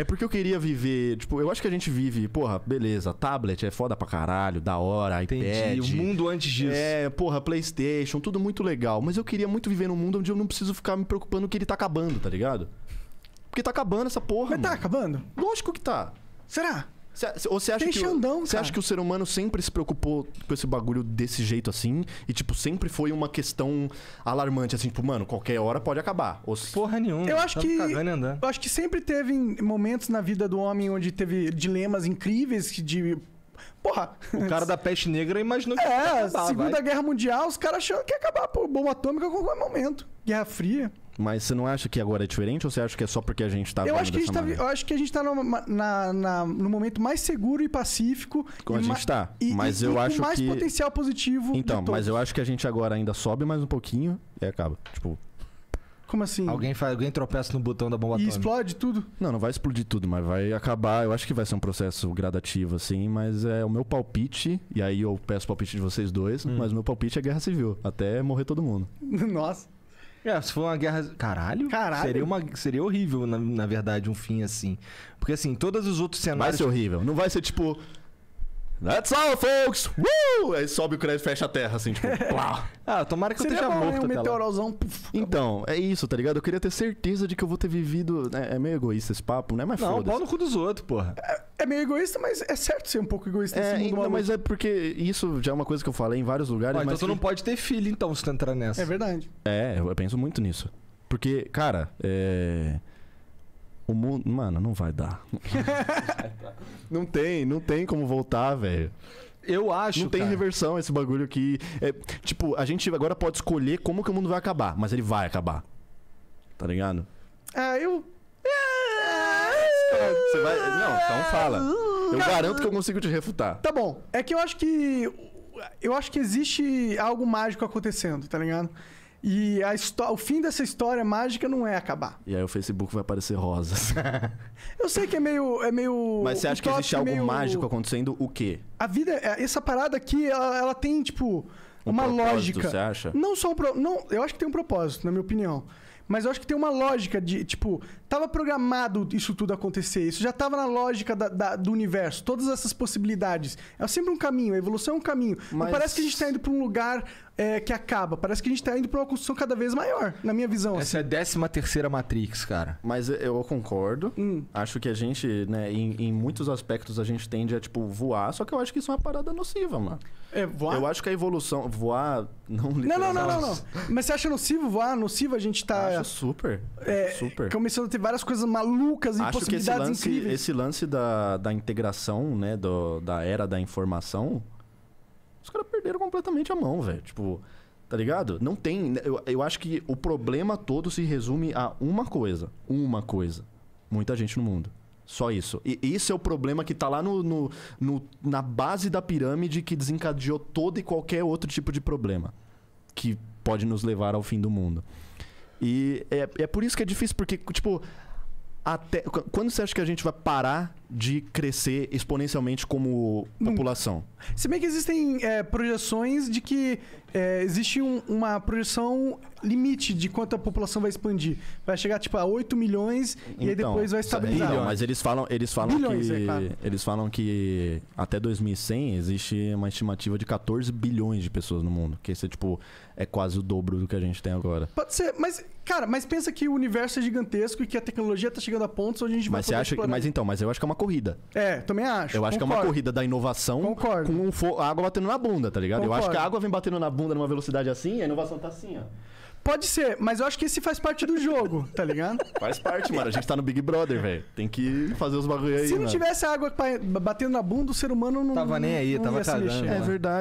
É porque eu queria viver. Tipo, eu acho que a gente vive, porra, beleza, tablet é foda pra caralho, da hora, iPad. O mundo antes disso. É, porra, PlayStation, tudo muito legal. Mas eu queria muito viver num mundo onde eu não preciso ficar me preocupando que ele tá acabando, tá ligado? Porque tá acabando essa porra. Mas tá mano. tá acabando? Lógico que tá. Será? Cê, ou você acha Tem que Xandão, Você acha que o ser humano sempre se preocupou com esse bagulho desse jeito assim? E, tipo, sempre foi uma questão alarmante, assim, tipo, mano, qualquer hora pode acabar. Ou se... Porra nenhuma. Eu acho tá que. Eu acho que sempre teve momentos na vida do homem onde teve dilemas incríveis de Porra. O cara da peste negra imaginou que é, ia acabar, Segunda vai. Guerra Mundial, os caras achando que ia acabar por bomba atômica a qualquer momento. Guerra Fria. Mas você não acha que agora é diferente ou você acha que é só porque a gente tá eu acho que a gente tá, Eu acho que a gente tá no, na, na, no momento mais seguro e pacífico. Como a gente tá. E, mas e, eu e acho com mais que... potencial positivo. Então, mas eu acho que a gente agora ainda sobe mais um pouquinho e acaba. Tipo. Como assim? Alguém, faz, alguém tropeça no botão da bomba e atômica. E explode tudo? Não, não vai explodir tudo, mas vai acabar. Eu acho que vai ser um processo gradativo, assim. Mas é o meu palpite, e aí eu peço o palpite de vocês dois, hum. mas o meu palpite é guerra civil até morrer todo mundo. Nossa. É, se for uma guerra. Caralho. Caralho. Seria, uma... seria horrível, na, na verdade, um fim assim. Porque assim, todos os outros cenários. Vai ser horrível. Não vai ser tipo. That's all, folks! Woo! Aí sobe o crédito e fecha a terra, assim, tipo, plá. ah, tomara que você eu esteja morto. Um meteorozão. Puf, então, é isso, tá ligado? Eu queria ter certeza de que eu vou ter vivido. É, é meio egoísta esse papo, né? Mas Não, pau no cu dos outros, porra. É, é, meio egoísta, mas é certo ser um pouco egoísta é, nesse mundo então, Mas é porque isso já é uma coisa que eu falei em vários lugares. Ó, então mas tu não pode ter filho, então, se tu entrar nessa. É verdade. É, eu penso muito nisso. Porque, cara, é. O mundo. Mano, não vai dar. não tem, não tem como voltar, velho. Eu acho. Não tem cara. reversão esse bagulho que. É, tipo, a gente agora pode escolher como que o mundo vai acabar, mas ele vai acabar. Tá ligado? Ah, eu. É, você vai. Não, então fala. Eu cara, garanto que eu consigo te refutar. Tá bom. É que eu acho que. Eu acho que existe algo mágico acontecendo, tá ligado? E a o fim dessa história mágica não é acabar. E aí o Facebook vai aparecer rosas. eu sei que é meio. É meio Mas você acha que existe algo meio... mágico acontecendo? O quê? A vida. É, essa parada aqui, ela, ela tem, tipo. Um uma lógica. Você acha? Não só um pro... não, eu acho que tem um propósito, na minha opinião. Mas eu acho que tem uma lógica de, tipo, tava programado isso tudo acontecer. Isso já tava na lógica da, da, do universo. Todas essas possibilidades. É sempre um caminho, a evolução é um caminho. Mas... Não parece que a gente tá indo pra um lugar é, que acaba. Parece que a gente tá indo pra uma construção cada vez maior, na minha visão. Essa assim. é a décima terceira Matrix, cara. Mas eu concordo. Hum. Acho que a gente, né, em, em, muitos aspectos a gente tende a, tipo, voar. Só que eu acho que isso é uma parada nociva, mano. É, voar? Eu acho que a evolução... Voar não, não, não, não, não, Mas você acha nocivo voar? Nocivo a gente tá. Acho super. É, super. Começando a ter várias coisas malucas e acho possibilidades que esse lance, incríveis. Esse lance da, da integração, né? Do, da era da informação. Os caras perderam completamente a mão, velho. Tipo, tá ligado? Não tem. Né, eu, eu acho que o problema todo se resume a uma coisa. Uma coisa. Muita gente no mundo. Só isso. E isso é o problema que está lá no, no, no, na base da pirâmide que desencadeou todo e qualquer outro tipo de problema que pode nos levar ao fim do mundo. E é, é por isso que é difícil, porque, tipo, até. Quando você acha que a gente vai parar de crescer exponencialmente como hum. população. Se bem que existem é, projeções de que é, existe um, uma projeção limite de quanto a população vai expandir. Vai chegar tipo a 8 milhões então, e aí então, depois vai estabilizar. Mas eles falam, eles falam bilhões, que é claro. eles falam que até 2100 existe uma estimativa de 14 bilhões de pessoas no mundo, que esse tipo é quase o dobro do que a gente tem agora. Pode ser, mas cara, mas pensa que o universo é gigantesco e que a tecnologia está chegando a pontos onde a gente mas vai você acha, explorar. mas então, mas eu acho que é uma corrida. É, também acho. Eu acho concordo. que é uma corrida da inovação concordo. com fo... a água batendo na bunda, tá ligado? Concordo. Eu acho que a água vem batendo na bunda numa velocidade assim e a inovação tá assim, ó. Pode ser, mas eu acho que esse faz parte do jogo, tá ligado? Faz parte, mano. A gente tá no Big Brother, velho. Tem que fazer os bagulho aí. Se não mano. tivesse água batendo na bunda, o ser humano não. Tava nem aí, não tava cagando. Né? Né? É verdade.